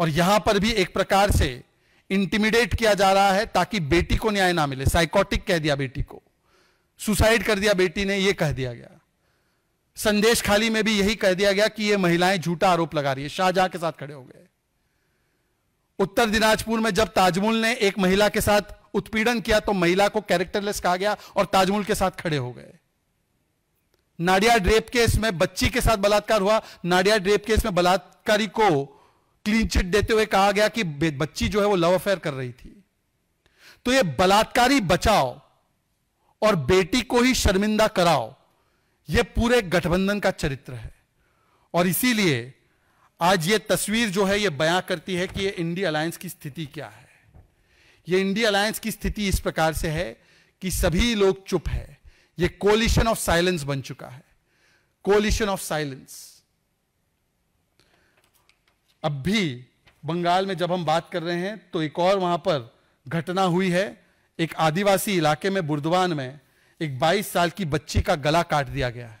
और यहां पर भी एक प्रकार से इंटिमिडेट किया जा रहा है ताकि बेटी को न्याय ना मिले साइकोटिक कह दिया बेटी को सुसाइड कर दिया बेटी ने यह कह दिया गया संदेश खाली में भी यही कह दिया गया कि यह महिलाएं झूठा आरोप लगा रही है शाहजहां के साथ खड़े हो गए उत्तर दिनाजपुर में जब ताजमुल ने एक महिला के साथ उत्पीड़न किया तो महिला को कैरेक्टरलेस कहा गया और ताजमुल के साथ खड़े हो गए नाडिया ड्रेप केस में बच्ची के साथ बलात्कार हुआ नाडिया ड्रेप केस में बलात्कारी को क्लीन चिट देते हुए कहा गया कि बच्ची जो है वो लव अफेयर कर रही थी तो ये बलात्कारी बचाओ और बेटी को ही शर्मिंदा कराओ ये पूरे गठबंधन का चरित्र है और इसीलिए आज ये तस्वीर जो है ये बयां करती है कि ये इंडिया अलायंस की स्थिति क्या है ये इंडिया अलायंस की स्थिति इस प्रकार से है कि सभी लोग चुप है ये कोलिशन ऑफ साइलेंस बन चुका है कोलिशन ऑफ साइलेंस अब भी बंगाल में जब हम बात कर रहे हैं तो एक और वहां पर घटना हुई है एक आदिवासी इलाके में बुर्दवान में एक 22 साल की बच्ची का गला काट दिया गया है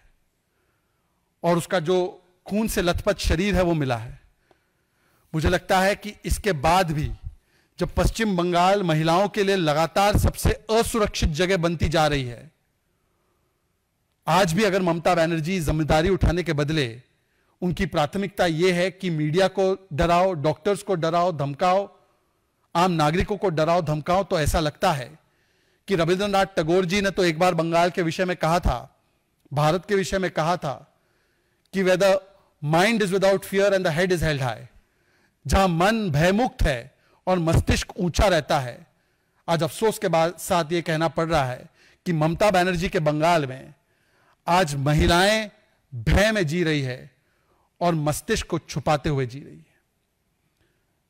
और उसका जो खून से लथपथ शरीर है वो मिला है मुझे लगता है कि इसके बाद भी जब पश्चिम बंगाल महिलाओं के लिए लगातार सबसे असुरक्षित जगह बनती जा रही है आज भी अगर ममता बनर्जी जिम्मेदारी उठाने के बदले उनकी प्राथमिकता यह है कि मीडिया को डराओ डॉक्टर्स को डराओ धमकाओ आम नागरिकों को डराओ धमकाओ तो ऐसा लगता है कि रविंद्रनाथ टैगोर जी ने तो एक बार बंगाल के विषय में कहा था भारत के विषय में कहा था कि the mind is without fear and the head is held high जहां मन भयमुक्त है और मस्तिष्क ऊंचा रहता है आज अफसोस के बाद साथ ये कहना पड़ रहा है कि ममता बनर्जी के बंगाल में आज महिलाएं भय में जी रही है और मस्तिष्क को छुपाते हुए जी रही है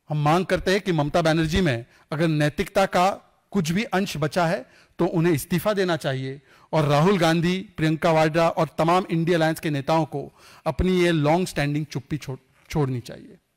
हम मांग करते हैं कि ममता बनर्जी में अगर नैतिकता का कुछ भी अंश बचा है तो उन्हें इस्तीफा देना चाहिए और राहुल गांधी प्रियंका वाड्रा और तमाम इंडिया अलायंस के नेताओं को अपनी ये लॉन्ग स्टैंडिंग चुप्पी छोड़ छोड़नी चाहिए